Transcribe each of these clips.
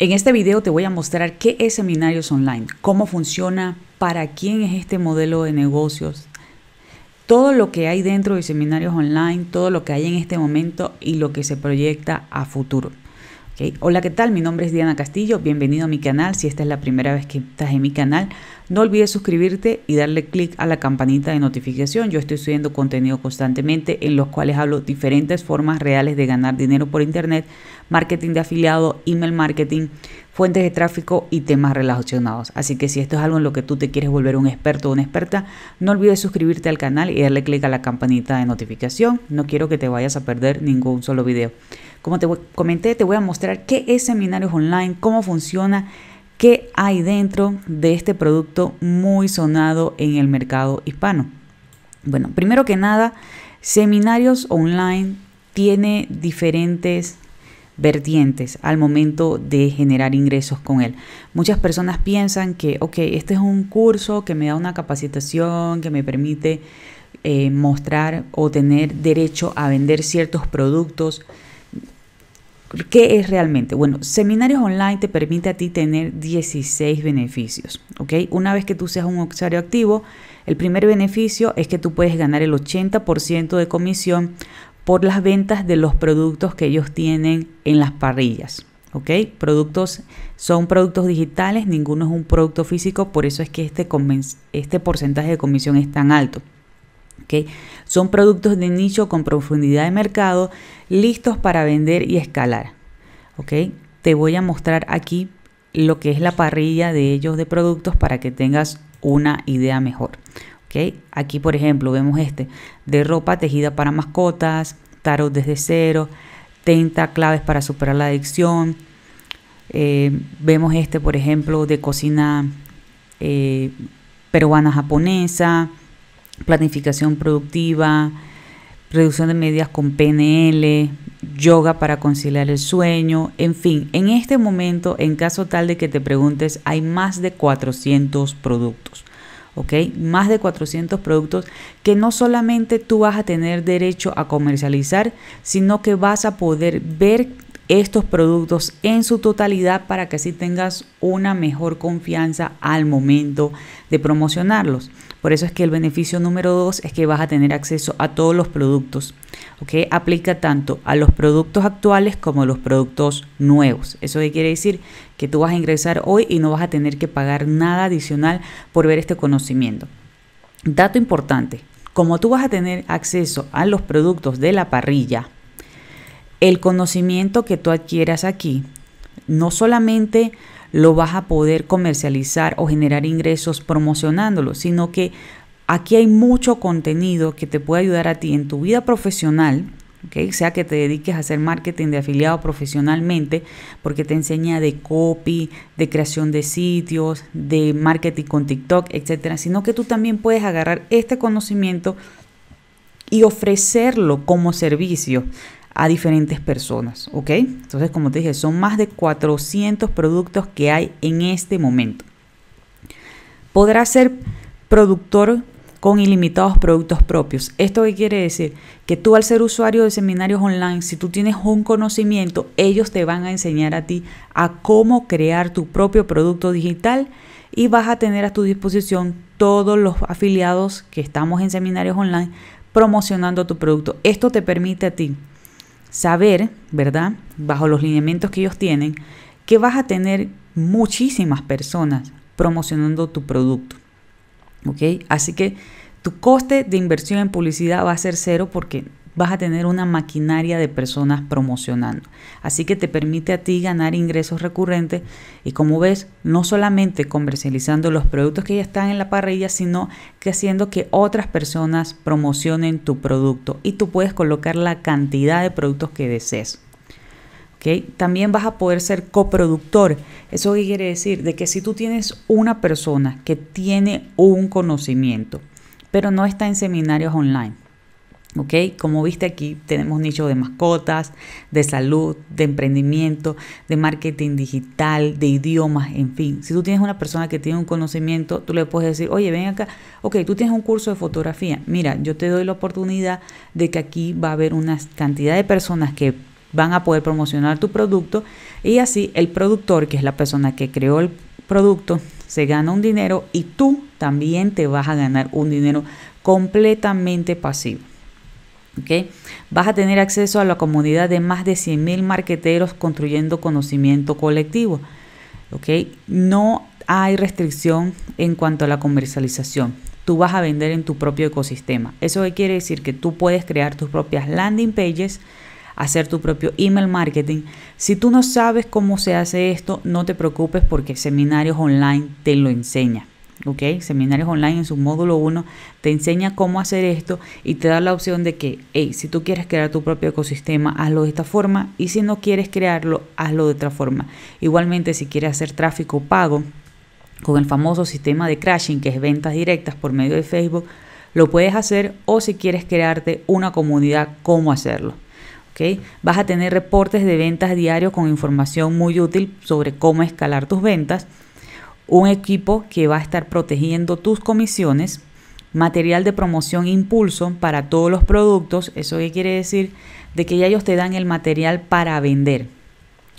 En este video te voy a mostrar qué es Seminarios Online, cómo funciona, para quién es este modelo de negocios, todo lo que hay dentro de Seminarios Online, todo lo que hay en este momento y lo que se proyecta a futuro. Hola, ¿qué tal? Mi nombre es Diana Castillo, bienvenido a mi canal. Si esta es la primera vez que estás en mi canal, no olvides suscribirte y darle clic a la campanita de notificación. Yo estoy subiendo contenido constantemente en los cuales hablo diferentes formas reales de ganar dinero por internet, marketing de afiliado, email marketing, fuentes de tráfico y temas relacionados. Así que si esto es algo en lo que tú te quieres volver un experto o una experta, no olvides suscribirte al canal y darle clic a la campanita de notificación. No quiero que te vayas a perder ningún solo video. Como te comenté, te voy a mostrar qué es Seminarios Online, cómo funciona, qué hay dentro de este producto muy sonado en el mercado hispano. Bueno, primero que nada, Seminarios Online tiene diferentes vertientes al momento de generar ingresos con él. Muchas personas piensan que, ok, este es un curso que me da una capacitación, que me permite eh, mostrar o tener derecho a vender ciertos productos, ¿Qué es realmente? Bueno, seminarios online te permite a ti tener 16 beneficios, ¿ok? Una vez que tú seas un usuario activo, el primer beneficio es que tú puedes ganar el 80% de comisión por las ventas de los productos que ellos tienen en las parrillas, ¿ok? Productos son productos digitales, ninguno es un producto físico, por eso es que este, este porcentaje de comisión es tan alto. Son productos de nicho con profundidad de mercado, listos para vender y escalar. ¿okay? Te voy a mostrar aquí lo que es la parrilla de ellos de productos para que tengas una idea mejor. ¿okay? Aquí, por ejemplo, vemos este de ropa tejida para mascotas, tarot desde cero, tenta claves para superar la adicción. Eh, vemos este, por ejemplo, de cocina eh, peruana japonesa, planificación productiva, reducción de medidas con PNL, yoga para conciliar el sueño, en fin, en este momento, en caso tal de que te preguntes, hay más de 400 productos. ¿ok? Más de 400 productos que no solamente tú vas a tener derecho a comercializar, sino que vas a poder ver estos productos en su totalidad para que así tengas una mejor confianza al momento de promocionarlos. Por eso es que el beneficio número dos es que vas a tener acceso a todos los productos. ¿ok? Aplica tanto a los productos actuales como a los productos nuevos. ¿Eso quiere decir? Que tú vas a ingresar hoy y no vas a tener que pagar nada adicional por ver este conocimiento. Dato importante, como tú vas a tener acceso a los productos de la parrilla, el conocimiento que tú adquieras aquí no solamente lo vas a poder comercializar o generar ingresos promocionándolo, sino que aquí hay mucho contenido que te puede ayudar a ti en tu vida profesional, ¿okay? sea que te dediques a hacer marketing de afiliado profesionalmente, porque te enseña de copy, de creación de sitios, de marketing con TikTok, etcétera, sino que tú también puedes agarrar este conocimiento y ofrecerlo como servicio diferentes personas, ¿ok? Entonces, como te dije, son más de 400 productos que hay en este momento. Podrás ser productor con ilimitados productos propios. ¿Esto qué quiere decir? Que tú al ser usuario de seminarios online, si tú tienes un conocimiento, ellos te van a enseñar a ti a cómo crear tu propio producto digital y vas a tener a tu disposición todos los afiliados que estamos en seminarios online promocionando tu producto. Esto te permite a ti saber, ¿verdad? Bajo los lineamientos que ellos tienen, que vas a tener muchísimas personas promocionando tu producto. ¿Ok? Así que tu coste de inversión en publicidad va a ser cero porque vas a tener una maquinaria de personas promocionando. Así que te permite a ti ganar ingresos recurrentes y como ves, no solamente comercializando los productos que ya están en la parrilla, sino que haciendo que otras personas promocionen tu producto y tú puedes colocar la cantidad de productos que desees. ¿Okay? También vas a poder ser coproductor. ¿Eso qué quiere decir? De que si tú tienes una persona que tiene un conocimiento, pero no está en seminarios online, ¿ok? Como viste aquí tenemos nicho de mascotas, de salud, de emprendimiento, de marketing digital, de idiomas, en fin. Si tú tienes una persona que tiene un conocimiento, tú le puedes decir, oye, ven acá, ok, tú tienes un curso de fotografía, mira, yo te doy la oportunidad de que aquí va a haber una cantidad de personas que van a poder promocionar tu producto y así el productor, que es la persona que creó el producto, se gana un dinero y tú también te vas a ganar un dinero completamente pasivo. ¿Okay? Vas a tener acceso a la comunidad de más de 100.000 marqueteros construyendo conocimiento colectivo. ¿Okay? No hay restricción en cuanto a la comercialización. Tú vas a vender en tu propio ecosistema. Eso quiere decir que tú puedes crear tus propias landing pages, hacer tu propio email marketing. Si tú no sabes cómo se hace esto, no te preocupes porque seminarios online te lo enseña. Seminarios online en su módulo 1 te enseña cómo hacer esto y te da la opción de que, si tú quieres crear tu propio ecosistema, hazlo de esta forma y si no quieres crearlo, hazlo de otra forma. Igualmente, si quieres hacer tráfico pago con el famoso sistema de crashing, que es ventas directas por medio de Facebook, lo puedes hacer o si quieres crearte una comunidad, cómo hacerlo. Vas a tener reportes de ventas diarios con información muy útil sobre cómo escalar tus ventas un equipo que va a estar protegiendo tus comisiones, material de promoción e impulso para todos los productos, eso qué quiere decir de que ya ellos te dan el material para vender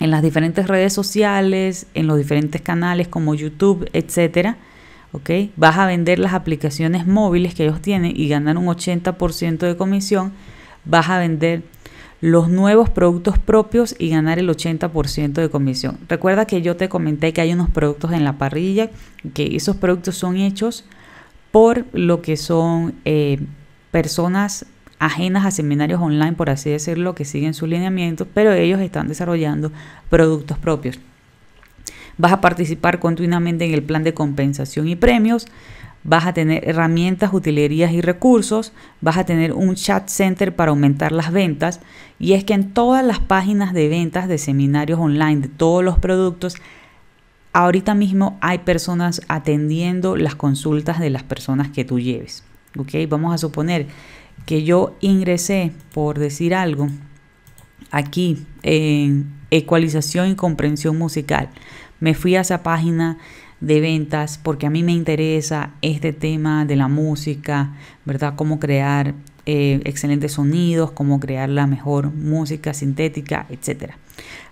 en las diferentes redes sociales, en los diferentes canales como YouTube, etcétera. ¿ok? Vas a vender las aplicaciones móviles que ellos tienen y ganar un 80% de comisión. Vas a vender los nuevos productos propios y ganar el 80% de comisión. Recuerda que yo te comenté que hay unos productos en la parrilla, que esos productos son hechos por lo que son eh, personas ajenas a seminarios online, por así decirlo, que siguen su lineamiento, pero ellos están desarrollando productos propios. Vas a participar continuamente en el plan de compensación y premios, vas a tener herramientas, utilerías y recursos, vas a tener un chat center para aumentar las ventas y es que en todas las páginas de ventas de seminarios online de todos los productos, ahorita mismo hay personas atendiendo las consultas de las personas que tú lleves. ¿ok? Vamos a suponer que yo ingresé, por decir algo, aquí en ecualización y comprensión musical. Me fui a esa página, de ventas porque a mí me interesa este tema de la música, ¿verdad? Cómo crear eh, excelentes sonidos, cómo crear la mejor música sintética, etcétera.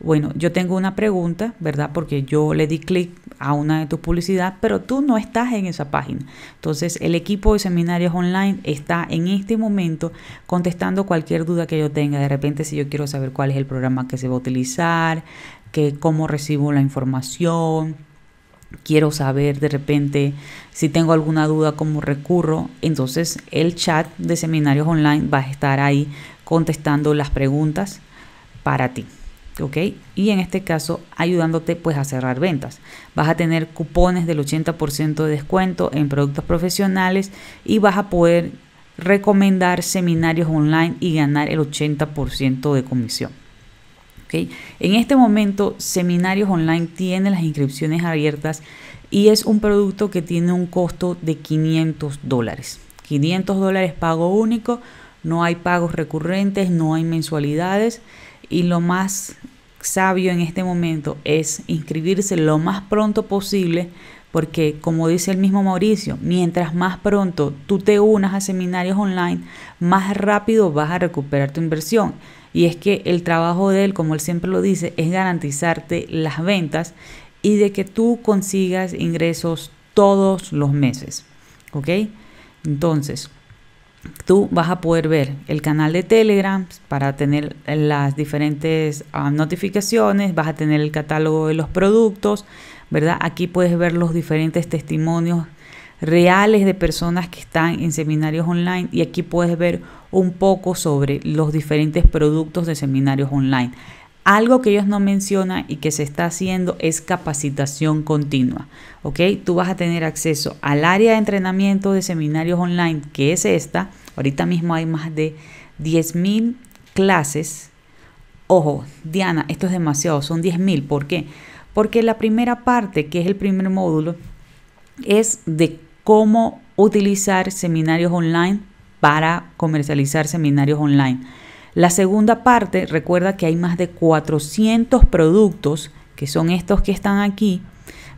Bueno, yo tengo una pregunta, ¿verdad? Porque yo le di clic a una de tus publicidad pero tú no estás en esa página. Entonces, el equipo de seminarios online está en este momento contestando cualquier duda que yo tenga. De repente, si yo quiero saber cuál es el programa que se va a utilizar, que, cómo recibo la información, quiero saber de repente, si tengo alguna duda, como recurro, entonces el chat de seminarios online va a estar ahí contestando las preguntas para ti. ¿ok? Y en este caso ayudándote pues a cerrar ventas. Vas a tener cupones del 80% de descuento en productos profesionales y vas a poder recomendar seminarios online y ganar el 80% de comisión. En este momento, Seminarios Online tiene las inscripciones abiertas y es un producto que tiene un costo de 500 dólares. 500 dólares pago único, no hay pagos recurrentes, no hay mensualidades y lo más sabio en este momento es inscribirse lo más pronto posible porque como dice el mismo Mauricio, mientras más pronto tú te unas a seminarios online, más rápido vas a recuperar tu inversión y es que el trabajo de él, como él siempre lo dice, es garantizarte las ventas y de que tú consigas ingresos todos los meses. ¿Ok? Entonces, tú vas a poder ver el canal de Telegram para tener las diferentes ah, notificaciones, vas a tener el catálogo de los productos, ¿verdad? Aquí puedes ver los diferentes testimonios reales de personas que están en seminarios online y aquí puedes ver un poco sobre los diferentes productos de seminarios online. Algo que ellos no mencionan y que se está haciendo es capacitación continua. ¿Ok? Tú vas a tener acceso al área de entrenamiento de seminarios online, que es esta. Ahorita mismo hay más de 10.000 clases. Ojo, Diana, esto es demasiado, son 10.000. ¿Por qué? Porque la primera parte, que es el primer módulo, es de cómo utilizar seminarios online para comercializar seminarios online. La segunda parte, recuerda que hay más de 400 productos, que son estos que están aquí,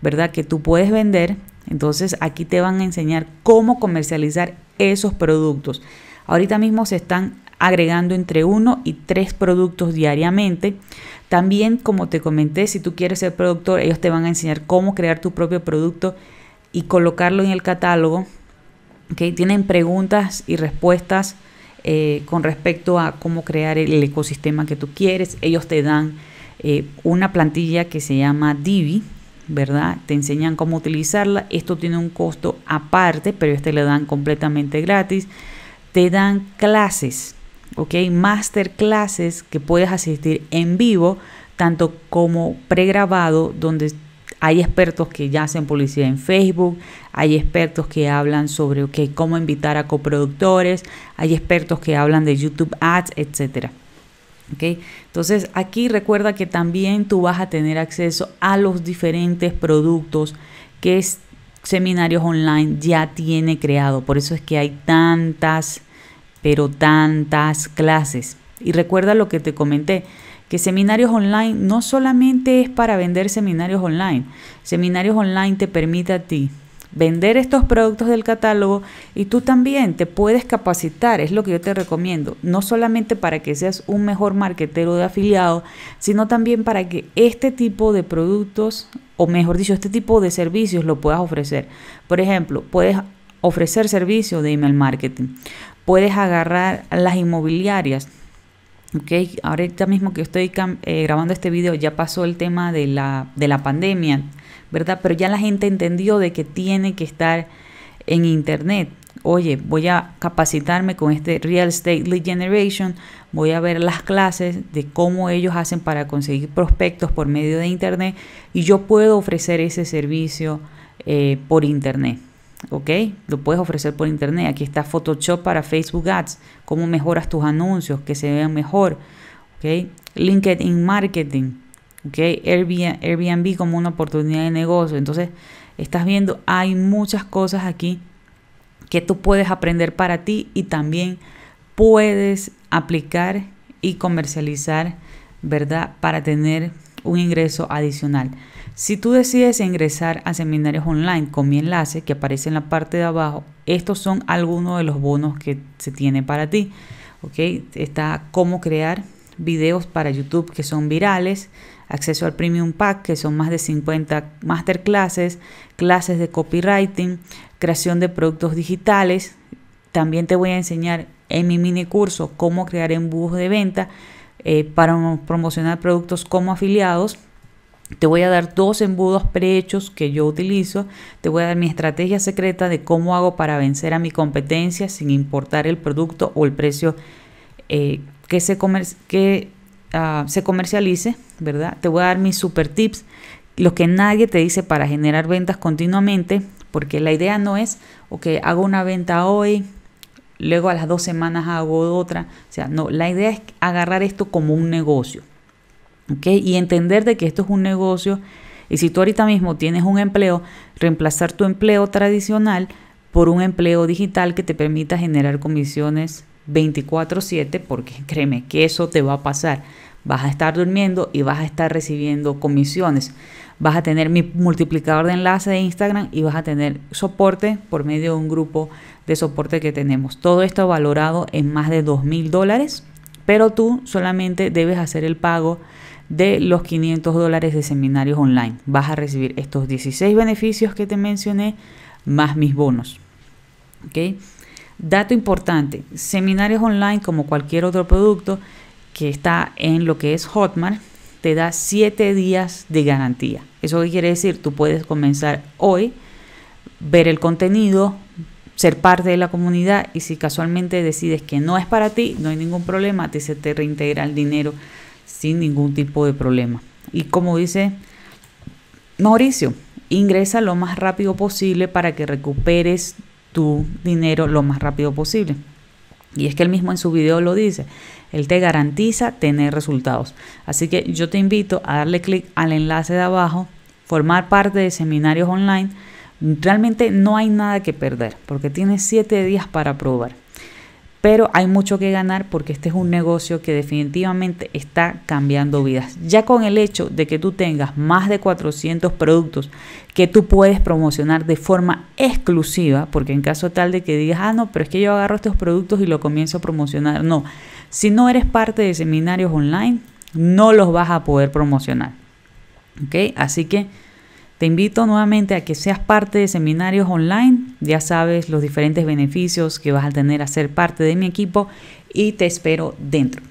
¿verdad? Que tú puedes vender. Entonces aquí te van a enseñar cómo comercializar esos productos. Ahorita mismo se están agregando entre uno y tres productos diariamente. También, como te comenté, si tú quieres ser productor, ellos te van a enseñar cómo crear tu propio producto y colocarlo en el catálogo. ¿okay? Tienen preguntas y respuestas eh, con respecto a cómo crear el ecosistema que tú quieres. Ellos te dan eh, una plantilla que se llama Divi, ¿verdad? Te enseñan cómo utilizarla. Esto tiene un costo aparte, pero este le dan completamente gratis. Te dan clases, ¿ok? Masterclasses que puedes asistir en vivo, tanto como pregrabado, donde hay expertos que ya hacen publicidad en Facebook, hay expertos que hablan sobre cómo invitar a coproductores, hay expertos que hablan de YouTube Ads, etcétera. ¿Okay? Entonces aquí recuerda que también tú vas a tener acceso a los diferentes productos que es Seminarios Online ya tiene creado. Por eso es que hay tantas, pero tantas clases. Y recuerda lo que te comenté, que seminarios online no solamente es para vender seminarios online, seminarios online te permite a ti vender estos productos del catálogo y tú también te puedes capacitar, es lo que yo te recomiendo, no solamente para que seas un mejor marketero de afiliado, sino también para que este tipo de productos, o mejor dicho, este tipo de servicios lo puedas ofrecer. Por ejemplo, puedes ofrecer servicios de email marketing, puedes agarrar las inmobiliarias, Ok, Ahorita mismo que estoy eh, grabando este video ya pasó el tema de la, de la pandemia, ¿verdad? Pero ya la gente entendió de que tiene que estar en internet. Oye, voy a capacitarme con este Real Estate Lead Generation, voy a ver las clases de cómo ellos hacen para conseguir prospectos por medio de internet y yo puedo ofrecer ese servicio eh, por internet. ¿ok? Lo puedes ofrecer por internet. Aquí está Photoshop para Facebook Ads, cómo mejoras tus anuncios, que se vean mejor, ¿ok? LinkedIn Marketing, ¿ok? Airbnb como una oportunidad de negocio. Entonces, estás viendo, hay muchas cosas aquí que tú puedes aprender para ti y también puedes aplicar y comercializar, ¿verdad? Para tener un ingreso adicional. Si tú decides ingresar a seminarios online con mi enlace que aparece en la parte de abajo, estos son algunos de los bonos que se tiene para ti. ¿ok? Está cómo crear videos para YouTube que son virales, acceso al Premium Pack que son más de 50 masterclasses, clases de copywriting, creación de productos digitales. También te voy a enseñar en mi mini curso cómo crear embudos de venta eh, para promocionar productos como afiliados. Te voy a dar dos embudos prehechos que yo utilizo. Te voy a dar mi estrategia secreta de cómo hago para vencer a mi competencia sin importar el producto o el precio eh, que, se, que ah, se comercialice, ¿verdad? Te voy a dar mis super tips, lo que nadie te dice para generar ventas continuamente, porque la idea no es, ok, hago una venta hoy, luego a las dos semanas hago otra. O sea, no, la idea es agarrar esto como un negocio. ¿ok? Y entender de que esto es un negocio. Y si tú ahorita mismo tienes un empleo, reemplazar tu empleo tradicional por un empleo digital que te permita generar comisiones 24/7, porque créeme que eso te va a pasar. Vas a estar durmiendo y vas a estar recibiendo comisiones. Vas a tener mi multiplicador de enlace de Instagram y vas a tener soporte por medio de un grupo de soporte que tenemos. Todo esto valorado en más de dos mil dólares, pero tú solamente debes hacer el pago de los 500 dólares de seminarios online. Vas a recibir estos 16 beneficios que te mencioné, más mis bonos. ¿Okay? Dato importante, seminarios online como cualquier otro producto que está en lo que es Hotmart, te da 7 días de garantía. ¿Eso quiere decir? Tú puedes comenzar hoy, ver el contenido, ser parte de la comunidad y si casualmente decides que no es para ti, no hay ningún problema, te se te reintegra el dinero sin ningún tipo de problema. Y como dice Mauricio, ingresa lo más rápido posible para que recuperes tu dinero lo más rápido posible. Y es que él mismo en su video lo dice, él te garantiza tener resultados. Así que yo te invito a darle clic al enlace de abajo, formar parte de seminarios online Realmente no hay nada que perder porque tienes 7 días para probar. Pero hay mucho que ganar porque este es un negocio que definitivamente está cambiando vidas. Ya con el hecho de que tú tengas más de 400 productos que tú puedes promocionar de forma exclusiva, porque en caso tal de que digas, ah, no, pero es que yo agarro estos productos y lo comienzo a promocionar. No, si no eres parte de seminarios online, no los vas a poder promocionar. ¿Ok? Así que te invito nuevamente a que seas parte de seminarios online. Ya sabes los diferentes beneficios que vas a tener a ser parte de mi equipo y te espero dentro.